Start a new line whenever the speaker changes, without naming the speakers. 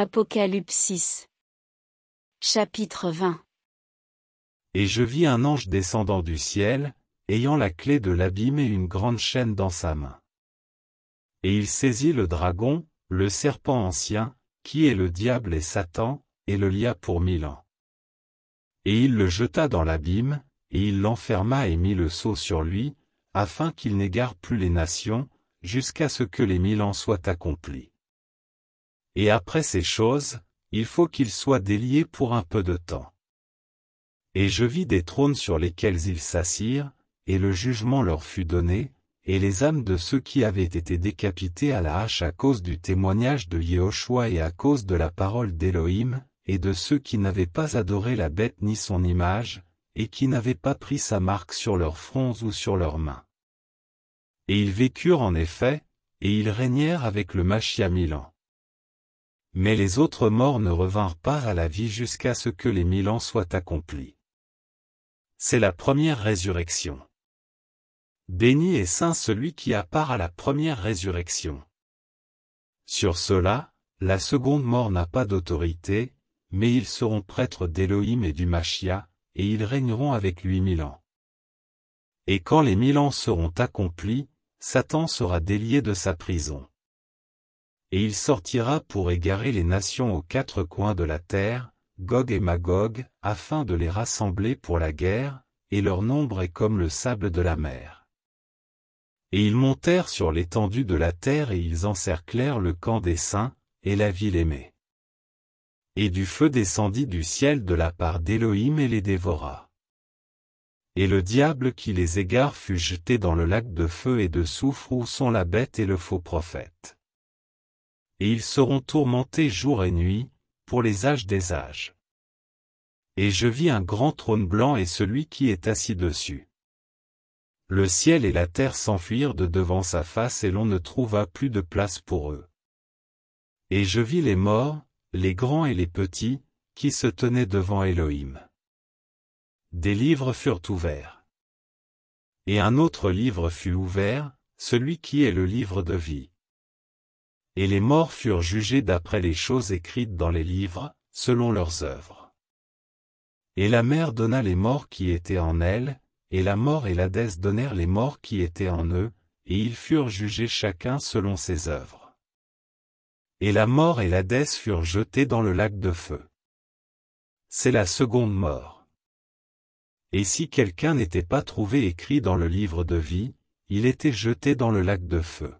Apocalypse 6 Chapitre 20 Et je vis un ange descendant du ciel, ayant la clé de l'abîme et une grande chaîne dans sa main. Et il saisit le dragon, le serpent ancien, qui est le diable et Satan, et le lia pour mille ans. Et il le jeta dans l'abîme, et il l'enferma et mit le sceau sur lui, afin qu'il n'égare plus les nations, jusqu'à ce que les mille ans soient accomplis. Et après ces choses, il faut qu'ils soient déliés pour un peu de temps. Et je vis des trônes sur lesquels ils s'assirent, et le jugement leur fut donné, et les âmes de ceux qui avaient été décapités à la hache à cause du témoignage de Yehoshua et à cause de la parole d'Élohim, et de ceux qui n'avaient pas adoré la bête ni son image, et qui n'avaient pas pris sa marque sur leurs fronts ou sur leurs mains. Et ils vécurent en effet, et ils régnèrent avec le Machia milan. Mais les autres morts ne revinrent pas à la vie jusqu'à ce que les mille ans soient accomplis. C'est la première résurrection. Béni est saint celui qui a part à la première résurrection. Sur cela, la seconde mort n'a pas d'autorité, mais ils seront prêtres d'Élohim et du Machia, et ils régneront avec lui mille ans. Et quand les mille ans seront accomplis, Satan sera délié de sa prison et il sortira pour égarer les nations aux quatre coins de la terre, Gog et Magog, afin de les rassembler pour la guerre, et leur nombre est comme le sable de la mer. Et ils montèrent sur l'étendue de la terre et ils encerclèrent le camp des saints, et la ville aimée. Et du feu descendit du ciel de la part d'Élohim et les dévora. Et le diable qui les égare fut jeté dans le lac de feu et de soufre où sont la bête et le faux prophète et ils seront tourmentés jour et nuit, pour les âges des âges. Et je vis un grand trône blanc et celui qui est assis dessus. Le ciel et la terre s'enfuirent de devant sa face et l'on ne trouva plus de place pour eux. Et je vis les morts, les grands et les petits, qui se tenaient devant Elohim. Des livres furent ouverts. Et un autre livre fut ouvert, celui qui est le livre de vie et les morts furent jugés d'après les choses écrites dans les livres, selon leurs œuvres. Et la mère donna les morts qui étaient en elle, et la mort et l'Hadès donnèrent les morts qui étaient en eux, et ils furent jugés chacun selon ses œuvres. Et la mort et l'Hadès furent jetés dans le lac de feu. C'est la seconde mort. Et si quelqu'un n'était pas trouvé écrit dans le livre de vie, il était jeté dans le lac de feu.